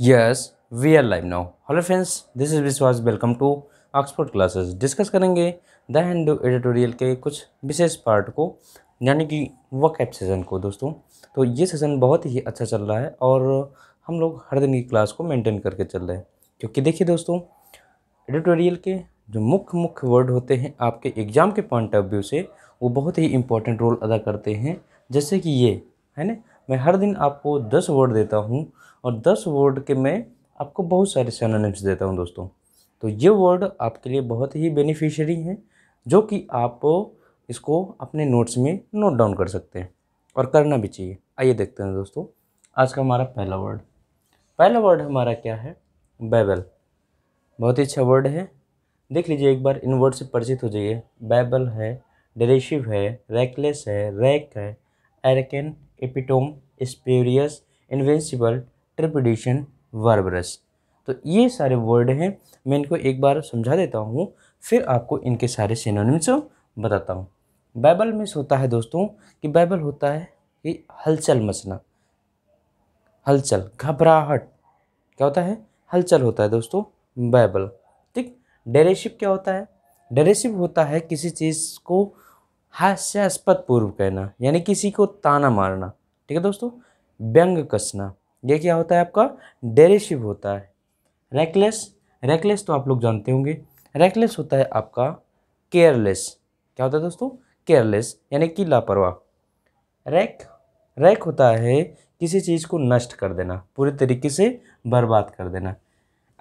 yes we are live now hello friends this is Vishwas welcome to Oxford classes discuss करेंगे the Hindu editorial के कुछ विशेष part को यानी कि वर्कअप सेशन को दोस्तों तो ये सेशन बहुत ही अच्छा चल रहा है और हम लोग हर दिन की क्लास को मेंटेन करके चल रहे हैं क्योंकि देखिए दोस्तों एडिटोरियल के जो मुख्य मुख्य वर्ड होते हैं आपके एग्ज़ाम के पॉइंट ऑफ व्यू से वो बहुत ही इम्पोर्टेंट रोल अदा करते हैं जैसे कि ये है ना मैं हर दिन आपको दस वर्ड देता हूँ और दस वर्ड के मैं आपको बहुत सारे सैनोनिम्स देता हूँ दोस्तों तो ये वर्ड आपके लिए बहुत ही बेनिफिशरी हैं जो कि आप इसको अपने नोट्स में नोट डाउन कर सकते हैं और करना भी चाहिए आइए देखते हैं दोस्तों आज का हमारा पहला वर्ड पहला वर्ड हमारा क्या है बैबल बहुत ही अच्छा वर्ड है देख लीजिए एक बार इन वर्ड से परिचित हो जाइए बैबल है डरेशिव है रैकलेस है रैक है एरकन एपिटोम स्पेरियस इन्वेंसिबल ट्रिपडिशन वर्बरस तो ये सारे वर्ड हैं मैं इनको एक बार समझा देता हूँ फिर आपको इनके सारे सिनोनिम्स बताता हूँ बाइबल में होता है दोस्तों कि बाइबल होता है कि हलचल मचना हलचल घबराहट क्या होता है हलचल होता है दोस्तों बाइबल ठीक डेरेशिप क्या होता है डेरेशिप होता है किसी चीज़ को हास्यास्पद पूर्व कहना यानी किसी को ताना मारना ठीक है दोस्तों व्यंग कसना ये क्या होता है आपका डेरेसिव होता है रेकलेस रेकलेस तो आप लोग जानते होंगे रेकलेस होता है आपका केयरलेस क्या होता है दोस्तों केयरलेस यानी कि लापरवाह रैक रैक होता है किसी चीज़ को नष्ट कर देना पूरे तरीके से बर्बाद कर देना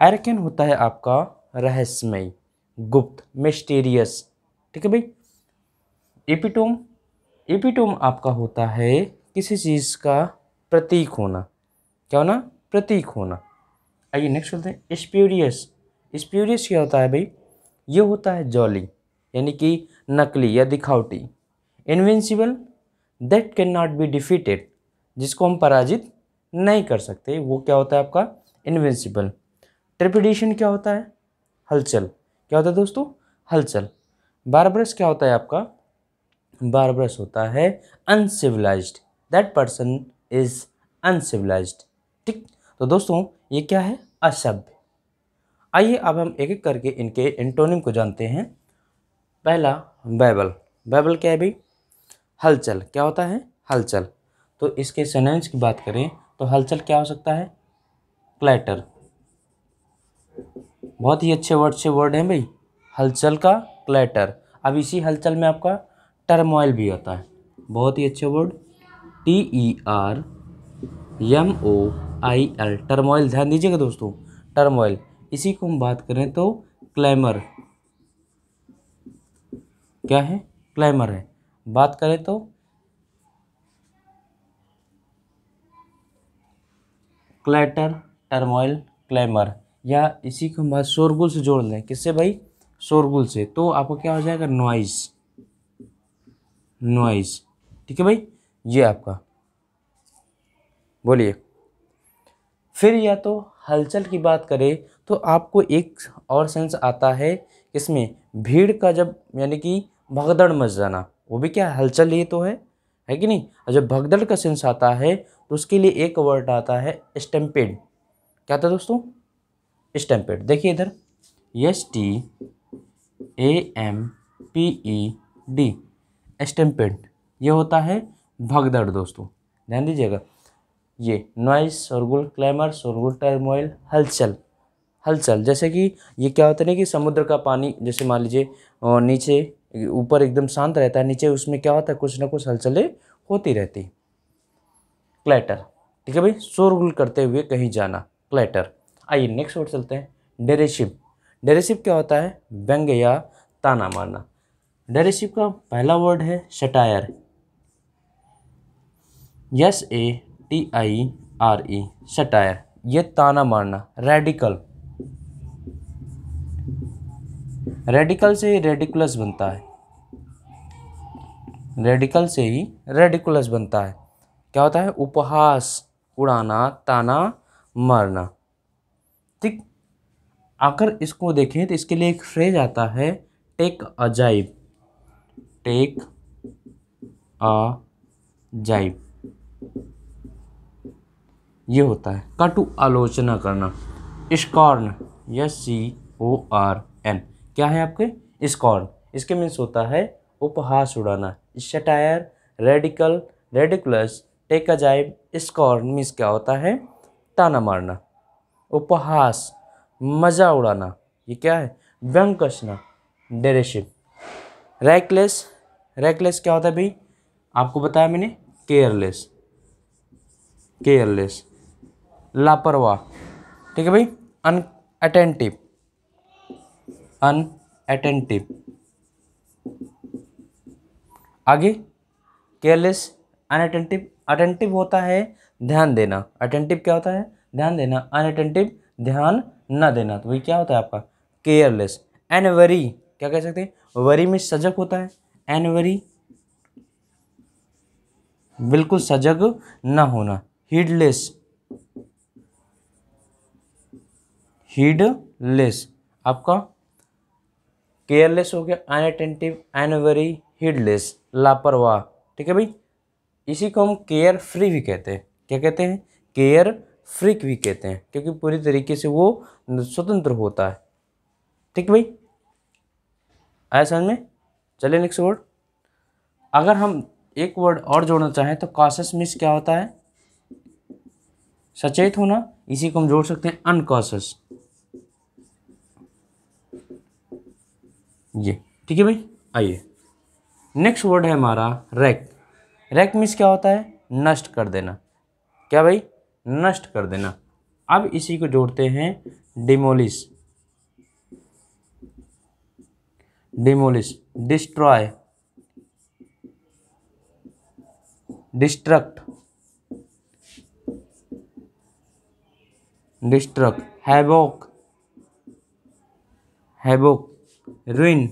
एरकन होता है आपका रहस्यमय गुप्त मिस्टीरियस ठीक है भाई एपिटोम एपिटोम आपका होता है किसी चीज़ का प्रतीक होना क्या होना प्रतीक होना आइए नेक्स्ट बोलते हैं स्प्यूरियस स्प्यूरियस क्या होता है भाई ये होता है जॉली यानी कि नकली या दिखावटी invincible that can not be defeated जिसको हम पराजित नहीं कर सकते वो क्या होता है आपका इन्वेंसिबल ट्रिपिडेशन क्या होता है हलचल क्या होता है दोस्तों हलचल बारब्रस क्या होता है आपका बारबरस होता है uncivilised that person is uncivilised ठीक तो दोस्तों ये क्या है असभ्य आइए अब हम एक एक करके इनके इंटोनिम को जानते हैं पहला बैबल बैबल क्या है भाई हलचल क्या होता है हलचल तो इसके सेनेंस की बात करें तो हलचल क्या हो सकता है क्लैटर बहुत ही अच्छे वर्ड से वर्ड हैं भाई हलचल का क्लैटर अब इसी हलचल में आपका टर्मोइल भी होता है बहुत ही अच्छे word T E R M O I L turmoil ध्यान दीजिएगा दोस्तों टर्मोइल इसी को हम बात करें तो क्लैमर क्या है क्लैमर है बात करें तो क्लैटर टर्मोइल क्लैमर या इसी को हम बात शोरगुल से जोड़ लें किससे भाई शोरगुल से तो आपको क्या हो जाएगा नॉइज़ नॉइज ठीक है भाई ये आपका बोलिए फिर या तो हलचल की बात करें तो आपको एक और सेंस आता है इसमें भीड़ का जब यानी कि भगदड़ मच जाना वो भी क्या हलचल ये तो है है कि नहीं और जब भगदड़ का सेंस आता है तो उसके लिए एक वर्ड आता है स्टेम्पेड क्या था दोस्तों स्टेम्पेड देखिए इधर S T A M P E D stampede ये होता है भगदड़ दोस्तों ध्यान दीजिएगा ये नॉइस शोरगुल क्लैमर शोरगुल टर्मोइल हलचल हलचल जैसे कि ये क्या होता है ना कि समुद्र का पानी जैसे मान लीजिए नीचे ऊपर एकदम शांत रहता है नीचे उसमें क्या होता है कुछ ना कुछ हलचलें होती रहती क्लैटर ठीक है भाई शोरगुल करते हुए कहीं जाना क्लैटर आइए नेक्स्ट वर्ड चलते हैं डेरेशिप डेरेशिप क्या होता है व्यंग या ताना मारना डरेसिव का पहला वर्ड है satire S A T I R E satire ये ताना मारना रेडिकल रेडिकल से ही रेडिकुलस बनता है रेडिकल से ही रेडिकुलस बनता है क्या होता है उपहास उड़ाना ताना मारना ठीक आकर इसको देखें तो इसके लिए एक फ्रेज आता है टेक अजाइब टेक अ जाइव ये होता है कटु आलोचना करना स्कॉर्न या सी ओ आर एन क्या है आपके स्कॉर्न इसके मीन्स होता है उपहास उड़ाना satire ridicule ridiculous take a jibe scorn means क्या होता है ताना मारना उपहास मज़ा उड़ाना ये क्या है व्यंग कसना डेरेशिप रैकलेस रेकलेस क्या होता है भाई आपको बताया मैंने केयरलेस केयरलेस लापरवाह ठीक है भाई अन अटेंटिव अन अटेंटिव आगे केयरलेस अनअटेंटिव अटेंटिव होता है ध्यान देना अटेंटिव क्या होता है ध्यान देना अनअटेंटिव ध्यान ना देना तो भाई क्या होता है आपका केयरलेस एन वरी क्या कह सकते हैं वरी में सजग होता है एनवरी बिल्कुल सजग न होना हीडलेस हीडलेस आपका केयरलेस हो गया अनअटेंटिव एनवरी हीडलेस लापरवाह ठीक है भाई इसी को हम केयर फ्री भी कहते हैं क्या कहते हैं केयर फ्रिक भी कहते हैं क्योंकि पूरी तरीके से वो स्वतंत्र होता है ठीक भाई आया समझ में चलिए नेक्स्ट वर्ड अगर हम एक वर्ड और जोड़ना चाहें तो कॉशस मिस क्या होता है सचेत होना इसी को हम जोड़ सकते हैं अनकॉशस ये ठीक है भाई आइए नेक्स्ट वर्ड है हमारा रैक रैक मिस क्या होता है नष्ट कर देना क्या भाई नष्ट कर देना अब इसी को जोड़ते हैं demolish demolish destroy destruct destruct havoc havoc ruin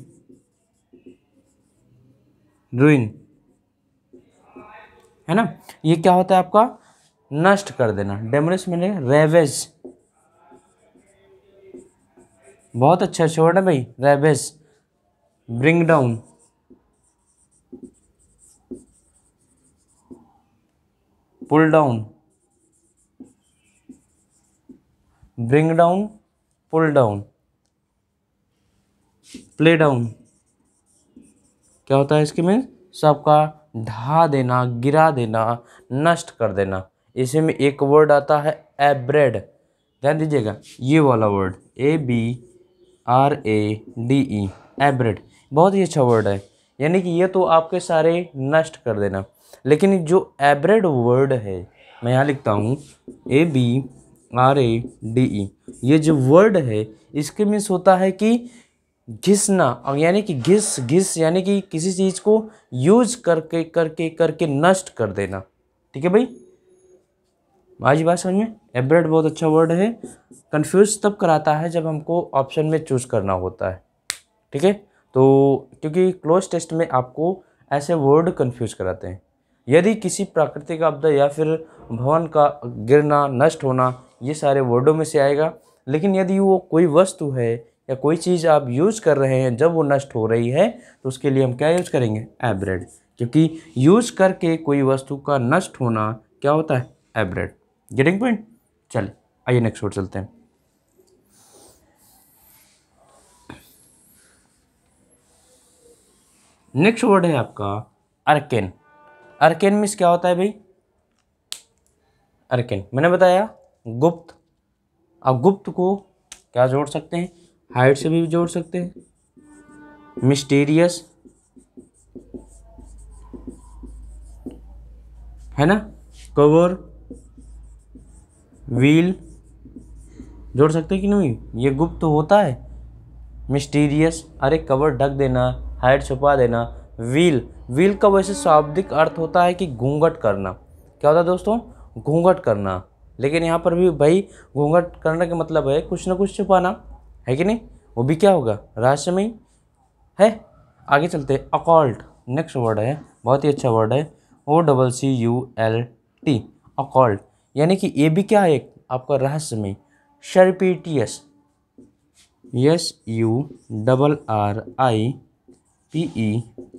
ruin है ना ये क्या होता है आपका नष्ट कर देना डेमोलिश मैंने रेवेज बहुत अच्छा शोर्ड है भाई ravage bring down pull down bring down pull down play down क्या होता है इसके में सबका ढा देना गिरा देना नष्ट कर देना इसी में एक वर्ड आता है एब्रेड ध्यान दीजिएगा ये वाला word A B R A D E abrade बहुत ही अच्छा वर्ड है यानी कि ये तो आपके सारे नष्ट कर देना लेकिन जो एब्रेड वर्ड है मैं यहाँ लिखता हूँ A B R A D E ये जो वर्ड है इसके मीन्स होता है कि घिसना यानी कि घिस घिस यानी कि किसी चीज़ को यूज करके करके करके नष्ट कर देना ठीक है भाई आज बात समझ में एब्रेड बहुत अच्छा वर्ड है कंफ्यूज तब कराता है जब हमको ऑप्शन में चूज़ करना होता है ठीक है तो क्योंकि क्लोज टेस्ट में आपको ऐसे वर्ड कंफ्यूज कराते हैं यदि किसी प्राकृतिक आपदा या फिर भवन का गिरना नष्ट होना ये सारे वर्डों में से आएगा लेकिन यदि वो कोई वस्तु है या कोई चीज़ आप यूज़ कर रहे हैं जब वो नष्ट हो रही है तो उसके लिए हम क्या यूज़ करेंगे एब्रेड क्योंकि यूज़ करके कोई वस्तु का नष्ट होना क्या होता है एब्रेड गेटिंग पॉइंट चल आइए नेक्स्ट वर्ड चलते हैं नेक्स्ट वर्ड है आपका अर्केन अर्केन मीन्स क्या होता है भाई अर्केन मैंने बताया गुप्त अब गुप्त को क्या जोड़ सकते हैं हाइट से भी जोड़ सकते हैं मिस्टीरियस है ना कवर व्हील जोड़ सकते कि नहीं ये गुप्त होता है मिस्टीरियस अरे कवर ढक देना हाइट छुपा देना व्हील व्हील का वैसे शाब्दिक अर्थ होता है कि घूंघट करना क्या होता है दोस्तों घूंघट करना लेकिन यहाँ पर भी भाई घूंघट करने का मतलब है कुछ ना कुछ छुपाना है कि नहीं वो भी क्या होगा रहस्यमय है आगे चलते अकॉल्ट नेक्स्ट वर्ड है बहुत ही अच्छा वर्ड है O double C U L T occult यानी कि ये भी क्या है आपका रहस्यमय surreptitious S U double R I P E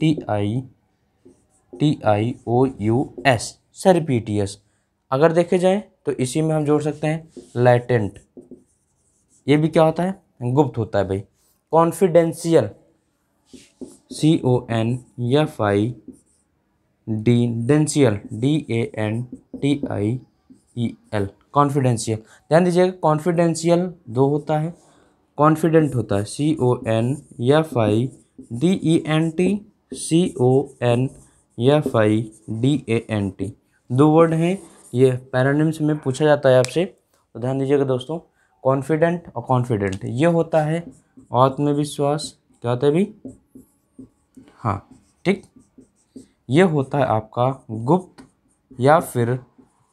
T I T I O U S surreptitious अगर देखे जाए तो इसी में हम जोड़ सकते हैं लाइटेंट ये भी क्या होता है गुप्त होता है भाई confidential C O N F I D डेंशियल D A N T I E L confidential ध्यान दीजिएगा कॉन्फिडेंशियल दो होता है कॉन्फिडेंट होता है C O N F I D E N T C O N F I D A N T दो word हैं ये पैरानिम्स में पूछा जाता है आपसे तो ध्यान दीजिएगा दोस्तों कॉन्फिडेंट और कॉन्फिडेंट ये होता है आत्मविश्वास क्या होता है भी हाँ ठीक ये होता है आपका गुप्त या फिर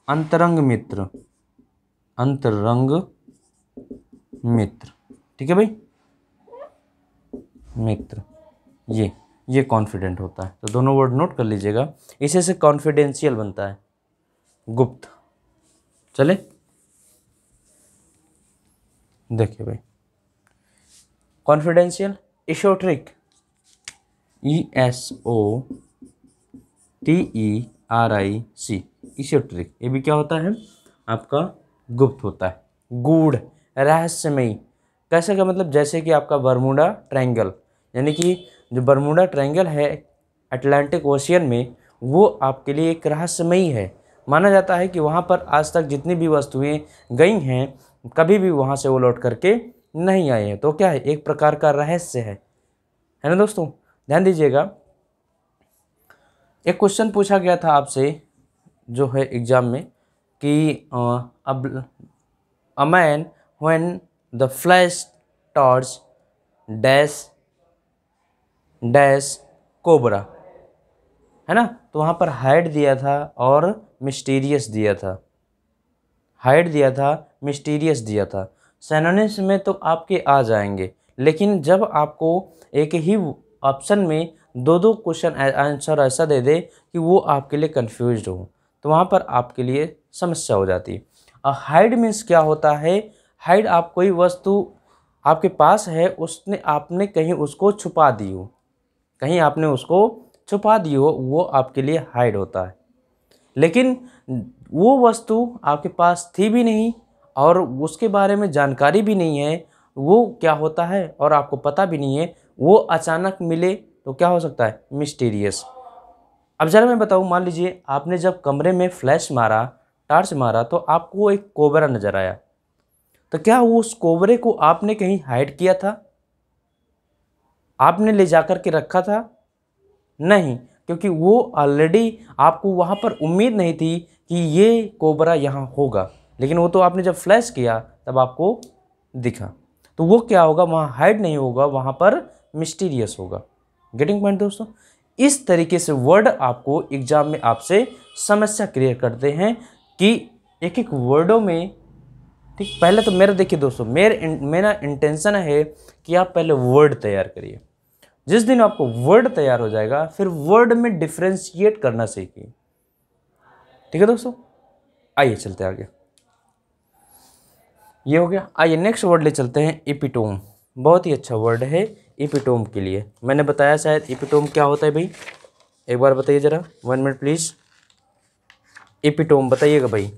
अंतरंग मित्र अंतरंग मित्र ठीक है भाई मित्र ये ये कॉन्फिडेंट होता है तो दोनों वर्ड नोट कर लीजिएगा इसे से कॉन्फिडेंशियल बनता है गुप्त चले देखिए भाई confidential esoteric E S O T E R I C esoteric ये भी क्या होता है आपका गुप्त होता है गूढ़ रहस्यमयी कैसे का मतलब जैसे कि आपका बरमुडा ट्रायंगल यानी कि जो बरमूडा ट्रायंगल है अटलांटिक ओशियन में वो आपके लिए एक रहस्यमयी है माना जाता है कि वहाँ पर आज तक जितनी भी वस्तुएँ गई हैं कभी भी वहाँ से वो लौट करके नहीं आए हैं तो क्या है एक प्रकार का रहस्य है है ना दोस्तों ध्यान दीजिएगा एक क्वेश्चन पूछा गया था आपसे जो है एग्ज़ाम में कि अब अमैन when when the flash torch dash dash cobra है ना तो वहाँ पर हाइड दिया था और मिस्टीरियस दिया था हाइड दिया था मिस्टीरियस दिया था सैनोनिम्स में तो आपके आ जाएंगे लेकिन जब आपको एक ही ऑप्शन में दो दो क्वेश्चन आंसर ऐसा दे दे कि वो आपके लिए कन्फ्यूज हो तो वहाँ पर आपके लिए समस्या हो जाती है हाइड मीन्स क्या होता है हाइड आप कोई वस्तु आपके पास है उसने आपने कहीं उसको छुपा दी हो कहीं आपने उसको छुपा दी हो वो आपके लिए हाइड होता है लेकिन वो वस्तु आपके पास थी भी नहीं और उसके बारे में जानकारी भी नहीं है वो क्या होता है और आपको पता भी नहीं है वो अचानक मिले तो क्या हो सकता है मिस्टीरियस अब ज़रा मैं बताऊँ मान लीजिए आपने जब कमरे में फ्लैश मारा टार्च मारा तो आपको एक कोबरा नज़र आया तो क्या उस कोबरे को आपने कहीं हाइड किया था आपने ले जा कर के रखा था नहीं क्योंकि वो ऑलरेडी आपको वहाँ पर उम्मीद नहीं थी कि ये कोबरा यहाँ होगा लेकिन वो तो आपने जब फ्लैश किया तब आपको दिखा तो वो क्या होगा वहाँ हाइड नहीं होगा वहाँ पर मिस्टीरियस होगा गेटिंग पॉइंट दोस्तों इस तरीके से वर्ड आपको एग्ज़ाम में आपसे समस्या क्लियर करते हैं कि एक एक वर्डों में ठीक पहले तो मेरा देखिए दोस्तों मेरे मेरा इंटेंशन है कि आप पहले वर्ड तैयार करिए जिस दिन आपको वर्ड तैयार हो जाएगा फिर वर्ड में डिफ्रेंशिएट करना सीखिए ठीक है दोस्तों आइए चलते आगे ये हो गया आइए नेक्स्ट वर्ड ले चलते हैं इपिटोम बहुत ही अच्छा वर्ड है इपिटोम के लिए मैंने बताया शायद इपिटोम क्या होता है भाई एक बार बताइए ज़रा वन मिनट प्लीज़ इपिटोम बताइएगा भाई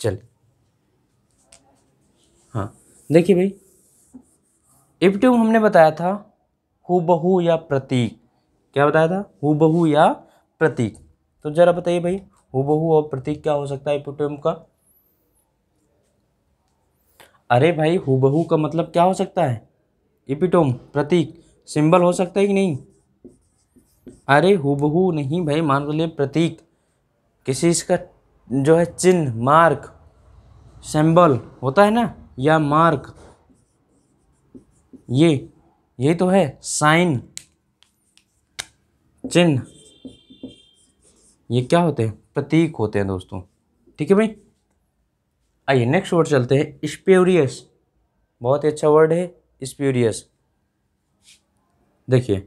चल हाँ देखिए भाई ट्यूब हमने बताया था हु या प्रतीक क्या बताया था हु या प्रतीक तो जरा बताइए भाई हु और प्रतीक क्या हो सकता है ट्यूब का अरे भाई हु बहु का मतलब क्या हो सकता है इपिटोम प्रतीक सिंबल हो सकता है कि नहीं अरे हु नहीं भाई मान लो प्रतीक किसी इसका जो है चिन्ह मार्क सिंबल होता है ना या मार्क ये यही तो है साइन चिन्ह ये क्या होते हैं प्रतीक होते हैं दोस्तों ठीक है भाई आइए नेक्स्ट वर्ड चलते हैं स्प्यूरियस बहुत ही अच्छा वर्ड है स्प्यूरियस देखिए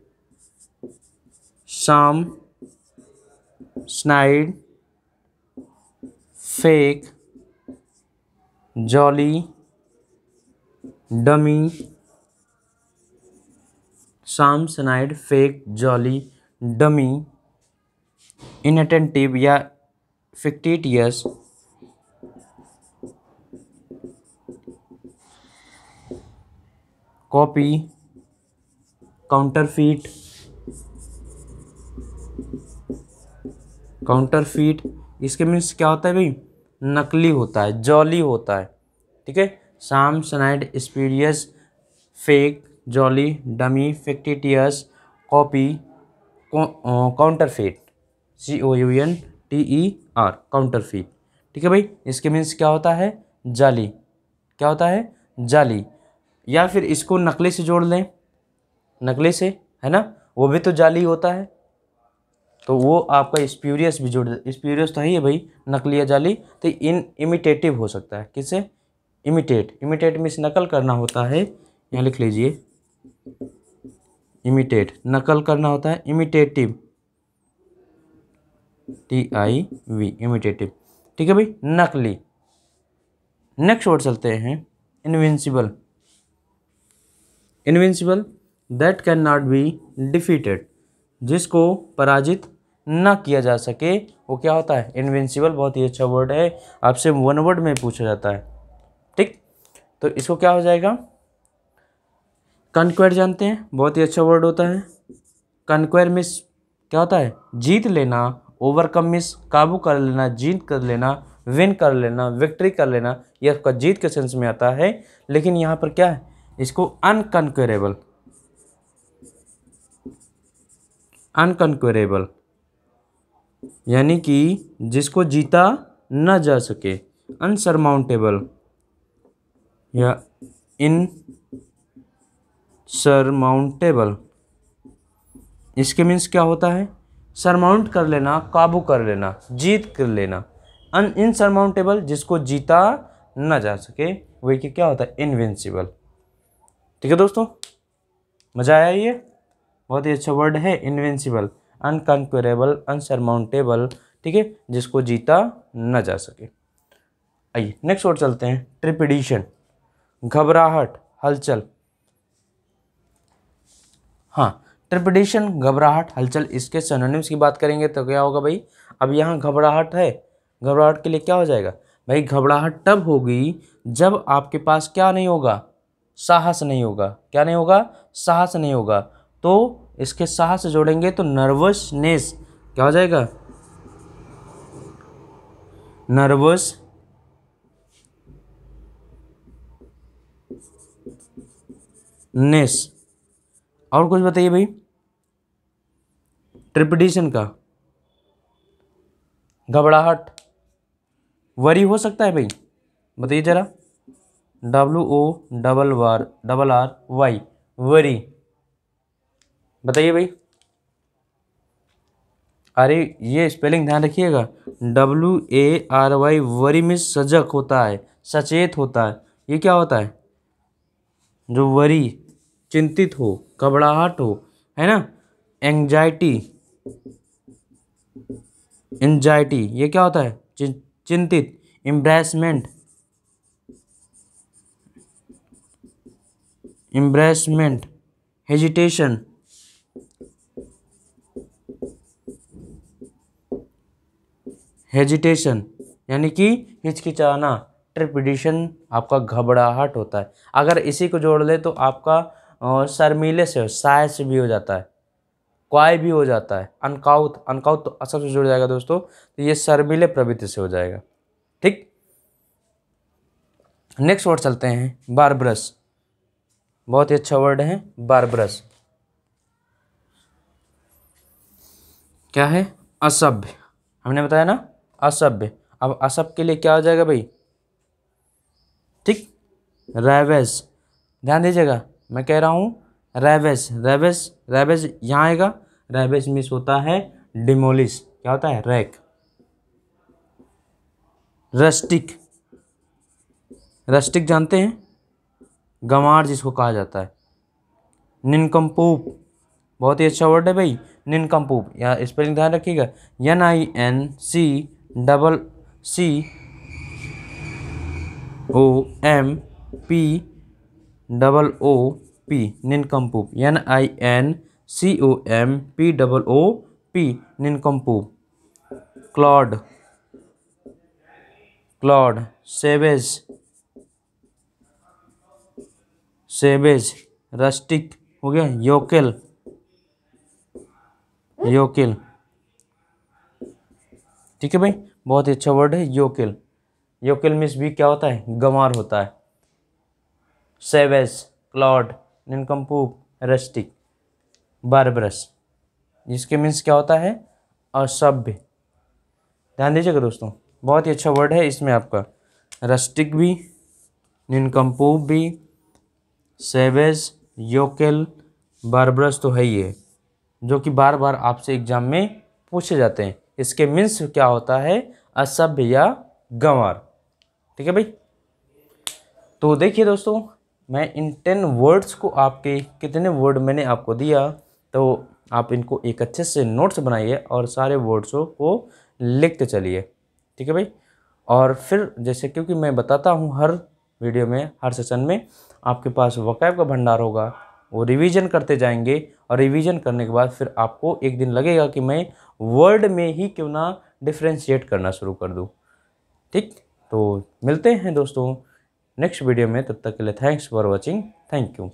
sham snide fake jolly dummy snide fake jolly dummy inattentive या फिक्टिटियस कॉपी काउंटरफीट काउंटरफीट इसके मीन्स क्या होता है भाई नकली होता है जॉली होता है ठीक है sham snide spurious fake jolly dummy fictitious copy counterfeit C O U N T E R counterfeit ठीक है भाई इसके मीन्स क्या होता है जाली क्या होता है जाली या फिर इसको नकली से जोड़ लें नकली से है ना वो भी तो जाली होता है तो वो आपका स्प्यूरियस भी जोड़ स्प्यूरियस तो है ही भाई नकली या जाली तो इन इमिटेटिव हो सकता है किसे इमिटेट इमिटेट मीन्स नकल करना होता है यहाँ लिख लीजिए इमिटेट नकल करना होता है imitative T I V imitative ठीक है भाई नकली नेक्स्ट वर्ड चलते हैं invincible invincible that can not be defeated जिसको पराजित ना किया जा सके वो क्या होता है इनविंसिबल बहुत ही अच्छा वर्ड है आपसे वन वर्ड में पूछा जाता है ठीक तो इसको क्या हो जाएगा कन्क्वेयर जानते हैं बहुत ही अच्छा वर्ड होता है कन्क्वेयर मिस क्या होता है जीत लेना ओवरकम मिस काबू कर लेना जीत कर लेना विन कर लेना विक्ट्री कर लेना ये आपका जीत के सेंस में आता है लेकिन यहाँ पर क्या है इसको अनकनक्वेरेबल अनकनक्वेरेबल यानी कि जिसको जीता न जा सके अनसरमाउंटेबल या इन सरमाउंटेबल इसके मीन्स क्या होता है सरमाउंट कर लेना काबू कर लेना जीत कर लेना अन इनसरमाउंटेबल जिसको जीता ना जा सके वही के क्या होता है इनविंसिबल ठीक है दोस्तों मज़ा आया ये बहुत ही अच्छा वर्ड है इनविंसिबल अनकनक्रेबल अनसरमाउंटेबल ठीक है जिसको जीता ना जा सके आइए नेक्स्ट वर्ड चलते हैं ट्रिपिडिशन घबराहट हलचल हाँ ट्रिपिटेशन घबराहट हलचल इसके सोनोनिम्स की बात करेंगे तो क्या होगा भाई अब यहाँ घबराहट है घबराहट के लिए क्या हो जाएगा भाई घबराहट तब होगी जब आपके पास क्या नहीं होगा साहस नहीं होगा क्या नहीं होगा साहस नहीं होगा तो इसके साहस जोड़ेंगे तो नर्वसनेस क्या हो जाएगा नर्वस नेस और कुछ बताइए भाई ट्रिपिटेशन का घबराहट वरी हो सकता है भाई बताइए जरा W O double war double R Y worry बताइए भाई अरे ये स्पेलिंग ध्यान रखिएगा W A R Y wary में सजग होता है सचेत होता है ये क्या होता है जो वरी चिंतित हो घबराहट हो है ना एंजाइटी एंजाइटी ये क्या होता है चिंतित एम्ब्रेसमेंट एम्ब्रेसमेंट हेजिटेशन हेजिटेशन यानी कि हिचकिचाना ट्रिपिडिशन आपका घबराहट होता है अगर इसी को जोड़ ले तो आपका और शर्मीले से हो साय से भी हो जाता है क्वाय भी हो जाता है अनकाउत अनकाउत तो असर से जुड़ जाएगा दोस्तों तो ये शर्मीले प्रवृत्ति से हो जाएगा ठीक नेक्स्ट वर्ड चलते हैं बारब्रस बहुत ही अच्छा वर्ड है बारब्रस क्या है असभ्य हमने बताया ना असभ्य अब असभ्य के लिए क्या हो जाएगा भाई ठीक रैवेज ध्यान दीजिएगा मैं कह रहा हूँ रेवेस रेवेस रेवेस यहाँ आएगा रेवेस मिस होता है डिमोलिस क्या होता है रैक रस्टिक रस्टिक जानते हैं गंवार जिसको कहा जाता है निनकम्पूप बहुत ही अच्छा वर्ड है भाई निनकम्पूप यहाँ स्पेलिंग ध्यान रखिएगा N I N C double C O M P double O P nincompoop N I N C O M P double O P nincompoop clod clod savage savage rustic हो गया योकेल योकेल ठीक है भाई बहुत ही अच्छा वर्ड है योकेल योकेल मीन्स भी क्या होता है गंवार होता है savage clod nincompoop rustic barbarous जिसके मीन्स क्या होता है असभ्य ध्यान दीजिएगा दोस्तों बहुत ही अच्छा वर्ड है इसमें आपका रस्टिक भी निनकम्पूप भी सेवेज योकेल बारब्रस तो है ही है जो कि बार बार आपसे एग्जाम में पूछे जाते हैं इसके मीन्स क्या होता है असभ्य या गंवार ठीक है भाई तो देखिए दोस्तों मैं इन टेन वर्ड्स को आपके कितने वर्ड मैंने आपको दिया तो आप इनको एक अच्छे से नोट्स बनाइए और सारे वर्ड्सों को लिखते चलिए ठीक है भाई और फिर जैसे क्योंकि मैं बताता हूँ हर वीडियो में हर सेशन में आपके पास वकैब का भंडार होगा वो रिवीजन करते जाएंगे और रिवीजन करने के बाद फिर आपको एक दिन लगेगा कि मैं वर्ड में ही क्यों ना डिफ्रेंशिएट करना शुरू कर दूँ ठीक तो मिलते हैं दोस्तों नेक्स्ट वीडियो में तब तक के लिए thanks for watching thank you